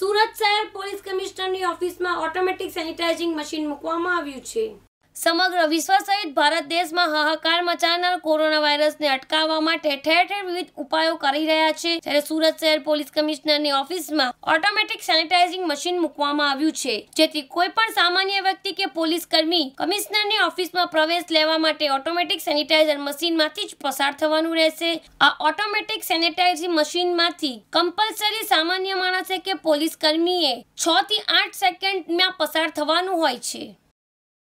સુરત શહેર પોલીસ કમિશનરની ઓફિસમાં automatic sanitising machine મૂકવામાં આવ્યું છે સમગ્ર વિશ્વ સહિત ભારત દેશમાં હાહાકાર મચાનાર કોરોના વાયરસને અટકાવવા માટે ઠેર ઠેર વિવિધ ઉપાયો કરી રહ્યા છે ત્યારે સુરત શહેર પોલીસ કમિશનરની ઓફિસમાં ઓટોમેટિક સેનિટાઇઝિંગ મશીન મૂકવામાં આવ્યું છે જેથી કોઈ પણ સામાન્ય વ્યક્તિ કે પોલીસ કર્મી કમિશનરની ઓફિસમાં પ્રવેશ લેવા માટે ઓટોમેટિક સેનિટાઇઝર મશીનમાંથી જ પસાર થવાનું રહેશે આ ઓટોમેટિક સેનિટાઇઝિંગ મશીનમાંથી કમ્પલસરી સામાન્ય છે કે પોલીસ કર્મીએ છ થી આઠ સેકન્ડમાં પસાર થવાનું હોય છે